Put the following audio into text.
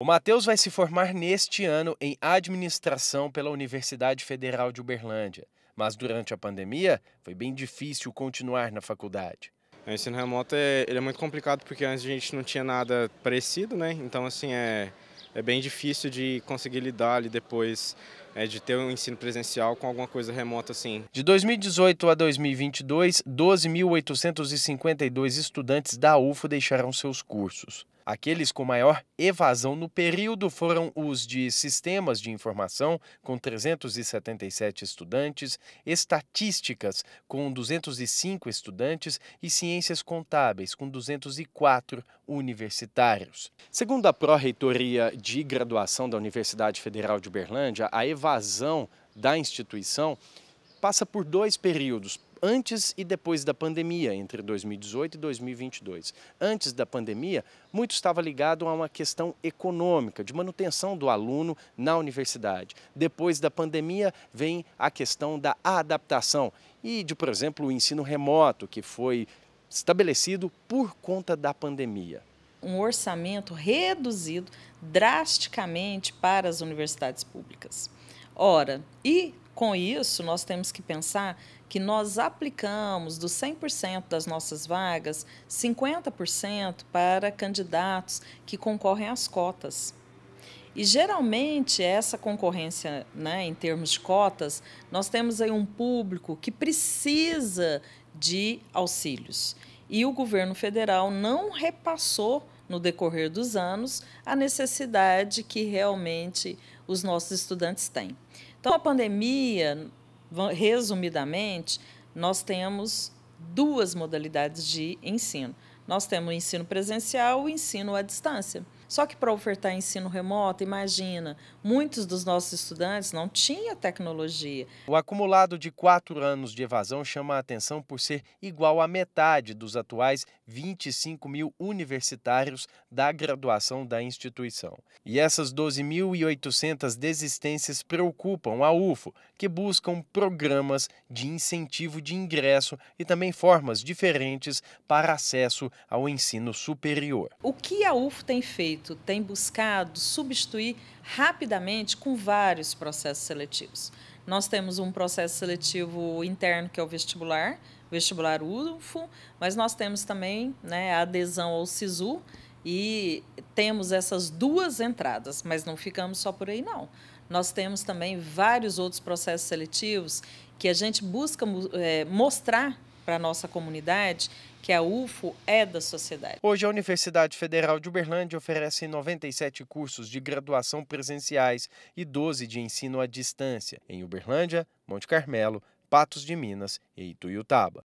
O Matheus vai se formar neste ano em administração pela Universidade Federal de Uberlândia, mas durante a pandemia foi bem difícil continuar na faculdade. O ensino remoto é, ele é muito complicado porque antes a gente não tinha nada parecido, né? Então, assim, é, é bem difícil de conseguir lidar ali depois é, de ter um ensino presencial com alguma coisa remota assim. De 2018 a 2022, 12.852 estudantes da UFO deixaram seus cursos. Aqueles com maior evasão no período foram os de Sistemas de Informação, com 377 estudantes, Estatísticas, com 205 estudantes e Ciências Contábeis, com 204 universitários. Segundo a Pró-Reitoria de Graduação da Universidade Federal de Berlândia, a evasão da instituição passa por dois períodos antes e depois da pandemia, entre 2018 e 2022. Antes da pandemia, muito estava ligado a uma questão econômica, de manutenção do aluno na universidade. Depois da pandemia, vem a questão da adaptação e de, por exemplo, o ensino remoto, que foi estabelecido por conta da pandemia. Um orçamento reduzido drasticamente para as universidades públicas. Ora, e com isso nós temos que pensar que nós aplicamos dos 100% das nossas vagas, 50% para candidatos que concorrem às cotas. E geralmente essa concorrência, né, em termos de cotas, nós temos aí um público que precisa de auxílios. E o governo federal não repassou no decorrer dos anos a necessidade que realmente os nossos estudantes têm. Então, a pandemia, resumidamente, nós temos duas modalidades de ensino. Nós temos o ensino presencial e o ensino à distância. Só que para ofertar ensino remoto, imagina, muitos dos nossos estudantes não tinham tecnologia. O acumulado de quatro anos de evasão chama a atenção por ser igual à metade dos atuais 25 mil universitários da graduação da instituição. E essas 12.800 desistências preocupam a UFO, que buscam programas de incentivo de ingresso e também formas diferentes para acesso ao ensino superior. O que a UFO tem feito? feito, tem buscado substituir rapidamente com vários processos seletivos. Nós temos um processo seletivo interno que é o vestibular, vestibular UFO, mas nós temos também né, a adesão ao SISU e temos essas duas entradas, mas não ficamos só por aí, não. Nós temos também vários outros processos seletivos que a gente busca é, mostrar para a nossa comunidade que a UFO é da sociedade. Hoje, a Universidade Federal de Uberlândia oferece 97 cursos de graduação presenciais e 12 de ensino à distância, em Uberlândia, Monte Carmelo, Patos de Minas e Ituiutaba.